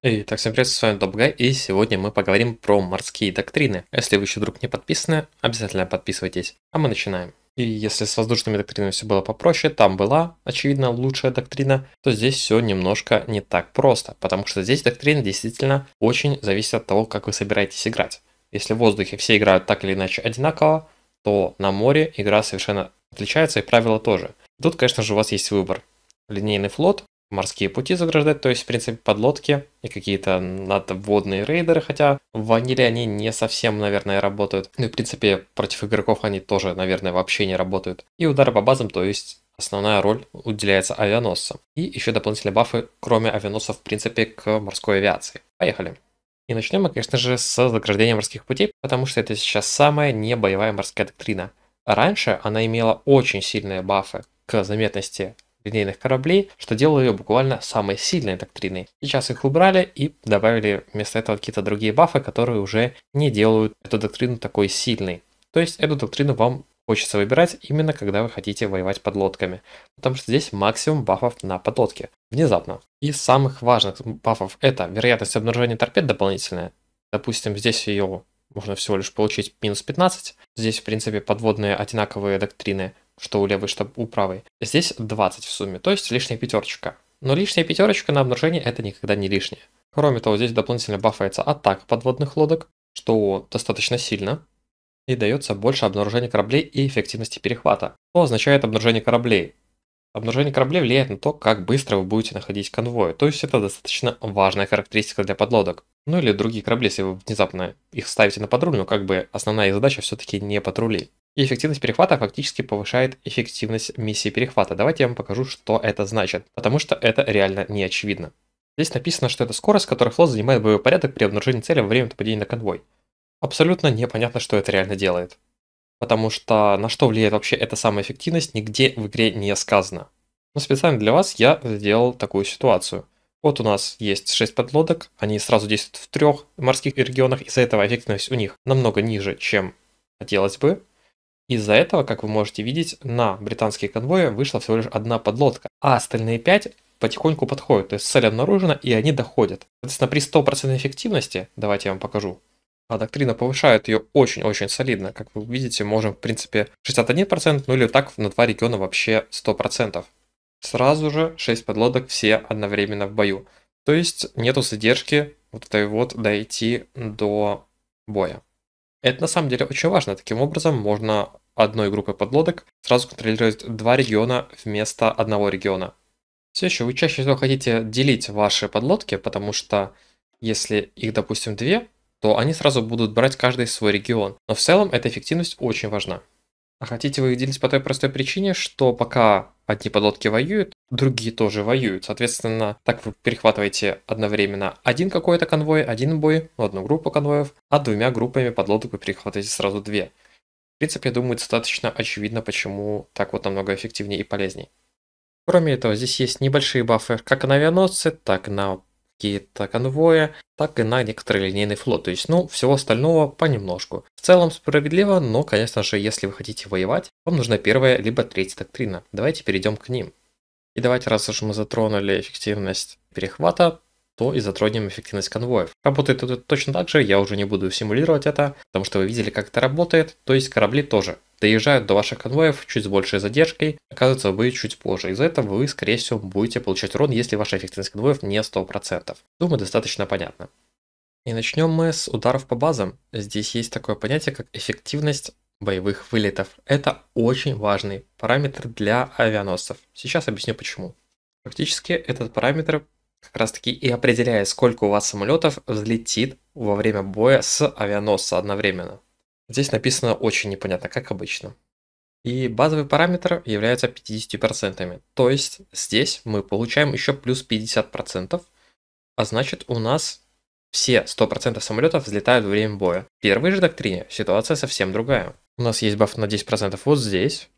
Итак, всем привет, с вами Добга и сегодня мы поговорим про морские доктрины. Если вы еще вдруг не подписаны, обязательно подписывайтесь. А мы начинаем. И если с воздушными доктринами все было попроще, там была, очевидно, лучшая доктрина, то здесь все немножко не так просто, потому что здесь доктрина действительно очень зависит от того, как вы собираетесь играть. Если в воздухе все играют так или иначе одинаково, то на море игра совершенно отличается и правила тоже. Тут, конечно же, у вас есть выбор. Линейный флот морские пути заграждать, то есть, в принципе, подлодки и какие-то надводные рейдеры, хотя в ваниле они не совсем, наверное, работают. Ну и, в принципе, против игроков они тоже, наверное, вообще не работают. И удары по базам, то есть основная роль уделяется авианосцам. И еще дополнительные бафы, кроме авианосцев, в принципе, к морской авиации. Поехали. И начнем мы, конечно же, с заграждения морских путей, потому что это сейчас самая не боевая морская доктрина. Раньше она имела очень сильные бафы к заметности линейных кораблей, что делало ее буквально самой сильной доктриной. Сейчас их убрали и добавили вместо этого какие-то другие бафы, которые уже не делают эту доктрину такой сильной. То есть эту доктрину вам хочется выбирать именно когда вы хотите воевать под лодками, потому что здесь максимум бафов на подлодке, внезапно. Из самых важных бафов это вероятность обнаружения торпед дополнительная. Допустим, здесь ее можно всего лишь получить минус 15. Здесь, в принципе, подводные одинаковые доктрины что у левой, что у правой. Здесь 20 в сумме, то есть лишняя пятерочка. Но лишняя пятерочка на обнаружение это никогда не лишнее. Кроме того, здесь дополнительно бафается атака подводных лодок, что достаточно сильно, и дается больше обнаружения кораблей и эффективности перехвата. Что означает обнаружение кораблей? Обнаружение кораблей влияет на то, как быстро вы будете находить конвой, то есть это достаточно важная характеристика для подлодок. Ну или другие корабли, если вы внезапно их ставите на патруль, но как бы основная их задача все-таки не патрули. И эффективность перехвата фактически повышает эффективность миссии перехвата. Давайте я вам покажу, что это значит, потому что это реально не очевидно. Здесь написано, что это скорость, которой флот занимает боевой порядок при обнаружении цели во время нападения на конвой. Абсолютно непонятно, что это реально делает. Потому что на что влияет вообще эта самая эффективность, нигде в игре не сказано. Но специально для вас я сделал такую ситуацию. Вот у нас есть 6 подлодок, они сразу действуют в трех морских регионах, из-за этого эффективность у них намного ниже, чем хотелось бы. Из-за этого, как вы можете видеть, на британские конвои вышла всего лишь одна подлодка, а остальные пять потихоньку подходят, то есть цель обнаружена и они доходят. Соответственно, при 100% эффективности, давайте я вам покажу, а доктрина повышает ее очень-очень солидно. Как вы видите, можем, в принципе, 61%, ну или так на два региона вообще 100%. Сразу же 6 подлодок все одновременно в бою. То есть нету задержки вот этой вот дойти до боя. Это на самом деле очень важно. Таким образом, можно одной группой подлодок сразу контролировать два региона вместо одного региона. Все еще вы чаще всего хотите делить ваши подлодки, потому что если их, допустим, две, то они сразу будут брать каждый свой регион. Но в целом эта эффективность очень важна. А хотите вы их делить по той простой причине, что пока одни подлодки воюют, другие тоже воюют. Соответственно, так вы перехватываете одновременно один какой-то конвой, один бой, ну, одну группу конвоев, а двумя группами подлодок вы перехватываете сразу две. В принципе, я думаю, достаточно очевидно, почему так вот намного эффективнее и полезнее. Кроме этого, здесь есть небольшие бафы как на авианосцы, так и на какие-то конвои, так и на некоторый линейный флот. То есть, ну, всего остального понемножку. В целом справедливо, но, конечно же, если вы хотите воевать, вам нужна первая либо третья доктрина. Давайте перейдем к ним. И давайте, раз уж мы затронули эффективность перехвата, то и затронем эффективность конвоев. Работает это точно так же, я уже не буду симулировать это, потому что вы видели, как это работает, то есть корабли тоже доезжают до ваших конвоев чуть с большей задержкой, оказывается вы чуть позже. Из-за этого вы, скорее всего, будете получать урон, если ваша эффективность конвоев не 100%. Думаю, достаточно понятно. И начнем мы с ударов по базам. Здесь есть такое понятие, как эффективность боевых вылетов. Это очень важный параметр для авианосцев. Сейчас объясню почему. Фактически, этот параметр как раз таки и определяет, сколько у вас самолетов взлетит во время боя с авианосца одновременно. Здесь написано очень непонятно, как обычно. И базовый параметр является 50%. То есть здесь мы получаем еще плюс 50%, а значит у нас все 100% самолетов взлетают во время боя. В первой же доктрине ситуация совсем другая. У нас есть баф на 10% вот здесь,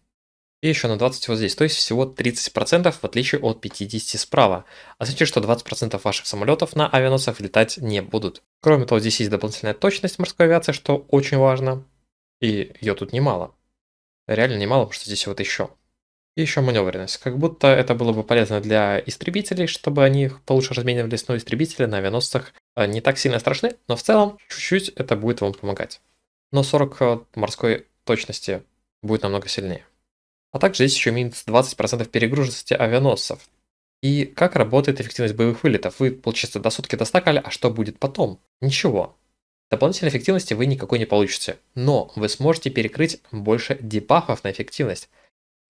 и еще на 20 вот здесь, то есть всего 30% в отличие от 50 справа. А значит, что 20% ваших самолетов на авианосцев летать не будут. Кроме того, здесь есть дополнительная точность морской авиации, что очень важно, и ее тут немало. Реально немало, потому что здесь вот еще. И еще маневренность. Как будто это было бы полезно для истребителей, чтобы они получше разменивались, но истребители на авианосцах а, не так сильно страшны, но в целом чуть-чуть это будет вам помогать. Но 40 э, морской точности будет намного сильнее. А также есть еще минус 20% перегруженности авианосцев. И как работает эффективность боевых вылетов? Вы, получается, до сутки достакали, а что будет потом? Ничего. Дополнительной эффективности вы никакой не получите, но вы сможете перекрыть больше дебафов на эффективность.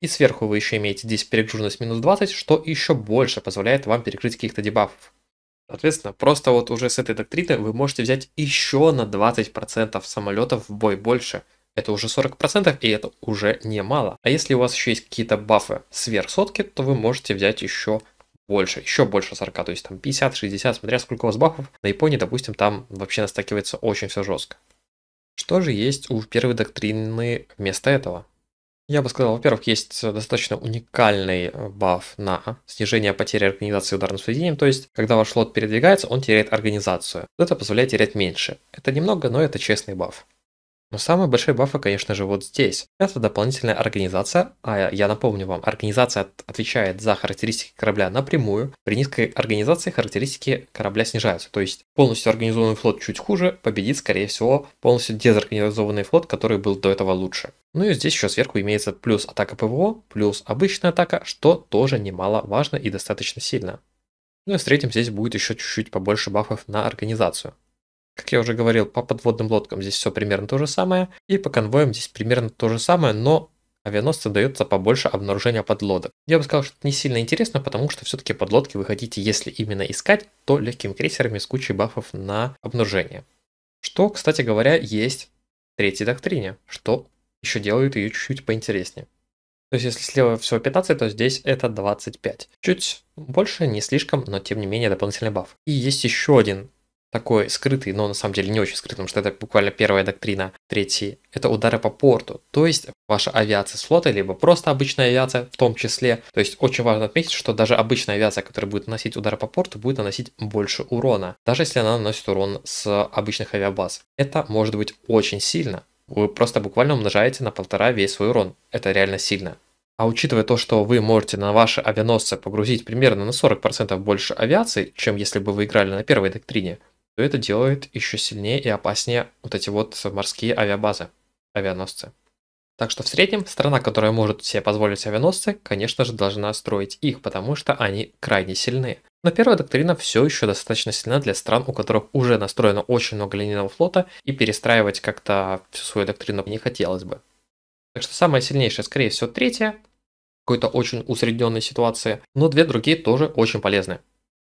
И сверху вы еще имеете здесь перегруженность минус 20, что еще больше позволяет вам перекрыть каких-то дебафов. Соответственно, просто вот уже с этой доктрины вы можете взять еще на 20% самолетов в бой больше – это уже 40% и это уже немало. А если у вас еще есть какие-то бафы сверх сотки, то вы можете взять еще больше, еще больше 40, то есть там 50-60, смотря сколько у вас бафов. На Японии, допустим, там вообще настакивается очень все жестко. Что же есть у первой доктрины вместо этого? Я бы сказал, во-первых, есть достаточно уникальный э, баф на снижение потери организации ударным сведением, то есть, когда ваш лот передвигается, он теряет организацию. Это позволяет терять меньше. Это немного, но это честный баф. Но самые большие бафы, конечно же, вот здесь. Это дополнительная организация, а я напомню вам, организация отвечает за характеристики корабля напрямую. При низкой организации характеристики корабля снижаются, то есть полностью организованный флот чуть хуже, победит, скорее всего, полностью дезорганизованный флот, который был до этого лучше. Ну и здесь еще сверху имеется плюс атака ПВО, плюс обычная атака, что тоже немаловажно и достаточно сильно. Ну и в третьем здесь будет еще чуть-чуть побольше бафов на организацию. Как я уже говорил, по подводным лодкам здесь все примерно то же самое, и по конвоям здесь примерно то же самое, но авианосцы дается побольше обнаружения подлодок. Я бы сказал, что это не сильно интересно, потому что все-таки подлодки вы хотите, если именно искать, то легкими крейсерами с кучей бафов на обнаружение. Что, кстати говоря, есть в третьей доктрине, что еще делают ее чуть-чуть поинтереснее. То есть если слева всего 15, то здесь это 25. Чуть больше, не слишком, но тем не менее дополнительный баф. И есть еще один такой скрытый, но на самом деле не очень скрытый, потому что это буквально первая доктрина. Третий – это удары по порту, то есть ваша авиация с флота, либо просто обычная авиация в том числе. То есть очень важно отметить, что даже обычная авиация, которая будет наносить удары по порту, будет наносить больше урона, даже если она наносит урон с обычных авиабаз. Это может быть очень сильно. Вы просто буквально умножаете на полтора весь свой урон. Это реально сильно. А учитывая то, что вы можете на ваши авианосцы погрузить примерно на 40% больше авиации, чем если бы вы играли на первой доктрине, то это делает еще сильнее и опаснее вот эти вот морские авиабазы, авианосцы. Так что в среднем страна, которая может себе позволить авианосцы, конечно же должна строить их, потому что они крайне сильны. Но первая доктрина все еще достаточно сильна для стран, у которых уже настроено очень много линейного флота, и перестраивать как-то всю свою доктрину не хотелось бы. Так что самая сильнейшая, скорее всего, третья, какой-то очень усредненной ситуации, но две другие тоже очень полезны.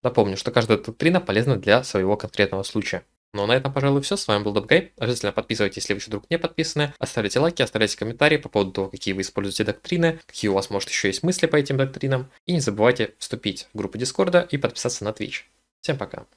Напомню, что каждая доктрина полезна для своего конкретного случая. Ну а на этом, пожалуй, все. С вами был Дабгай. Обязательно подписывайтесь, если вы еще вдруг не подписаны. Оставляйте лайки, оставляйте комментарии по поводу того, какие вы используете доктрины, какие у вас, может, еще есть мысли по этим доктринам. И не забывайте вступить в группу Дискорда и подписаться на Twitch. Всем пока.